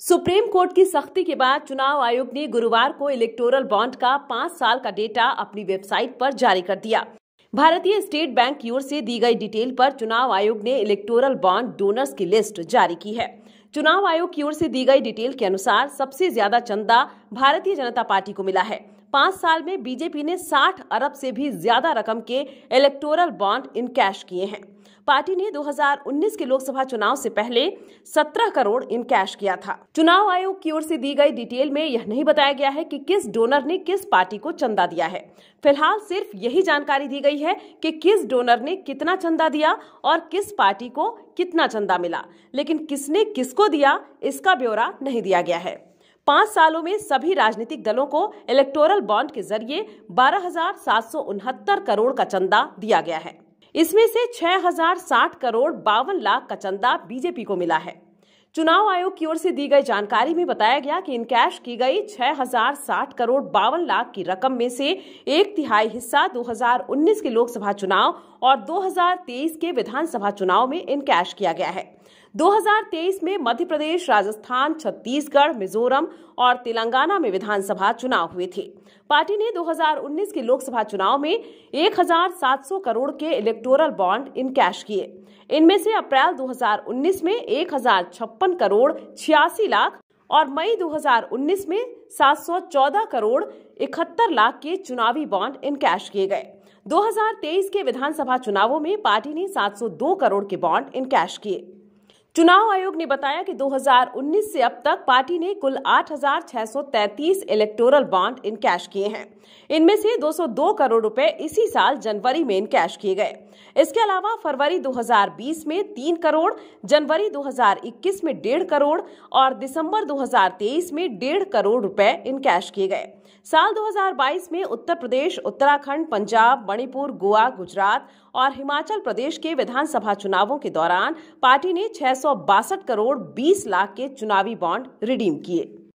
supreme court की सख्ती के बाद चुनाव आयोग ने गुरुवार को इलेक्टोरल बॉन्ड का पाँच साल का डेटा अपनी वेबसाइट पर जारी कर दिया भारतीय स्टेट बैंक की ओर से दी गई डिटेल पर चुनाव आयोग ने इलेक्टोरल बॉन्ड डोनर्स की लिस्ट जारी की है चुनाव आयोग की ओर से दी गई डिटेल के अनुसार सबसे ज्यादा चंदा भारतीय जनता पार्टी को मिला है पांच साल में बीजेपी ने 60 अरब से भी ज्यादा रकम के इलेक्टोरल बॉन्ड इन कैश किए हैं पार्टी ने 2019 के लोकसभा चुनाव से पहले 17 करोड़ इन कैश किया था चुनाव आयोग की ओर से दी गई डिटेल में यह नहीं बताया गया है कि किस डोनर ने किस पार्टी को चंदा दिया है फिलहाल सिर्फ यही जानकारी दी गई है कि किस डोनर ने कितना चंदा दिया और किस पार्टी को कितना चंदा मिला लेकिन किसने किसको दिया इसका ब्यौरा नहीं दिया गया है पाँच सालों में सभी राजनीतिक दलों को इलेक्टोरल बॉन्ड के जरिए बारह करोड़ का चंदा दिया गया है इसमें से 6,060 करोड़ बावन लाख का चंदा बीजेपी को मिला है चुनाव आयोग की ओर से दी गई जानकारी में बताया गया कि इनकैश की गई 6,060 करोड़ बावन लाख की रकम में से एक तिहाई हिस्सा 2019 के लोकसभा चुनाव और 2023 के विधानसभा चुनाव में इनकैश किया गया है 2023 में मध्य प्रदेश राजस्थान छत्तीसगढ़ मिजोरम और तेलंगाना में विधानसभा चुनाव हुए थे पार्टी ने 2019 के लोकसभा चुनाव में 1,700 करोड़ के इलेक्टोरल बॉन्ड इन कैश किए इनमें से अप्रैल 2019 में एक करोड़ छियासी लाख और मई 2019 में 714 करोड़ इकहत्तर लाख के चुनावी बॉन्ड इन कैश किए गए 2023 के विधानसभा चुनावों में पार्टी ने 702 करोड़ के बॉन्ड इन कैश किए चुनाव आयोग ने बताया कि 2019 से अब तक पार्टी ने कुल 8,633 इलेक्टोरल बॉन्ड इन कैश किए हैं इनमें से 202 करोड़ रुपए इसी साल जनवरी में इन कैश किए गए इसके अलावा फरवरी 2020 में तीन करोड़ जनवरी 2021 में डेढ़ करोड़ और दिसंबर 2023 में डेढ़ करोड़ रुपए इन कैश किए गए साल 2022 में उत्तर प्रदेश उत्तराखंड पंजाब मणिपुर गोवा गुजरात और हिमाचल प्रदेश के विधानसभा चुनावों के दौरान पार्टी ने छह करोड़ 20 लाख के चुनावी बॉन्ड रिडीम किए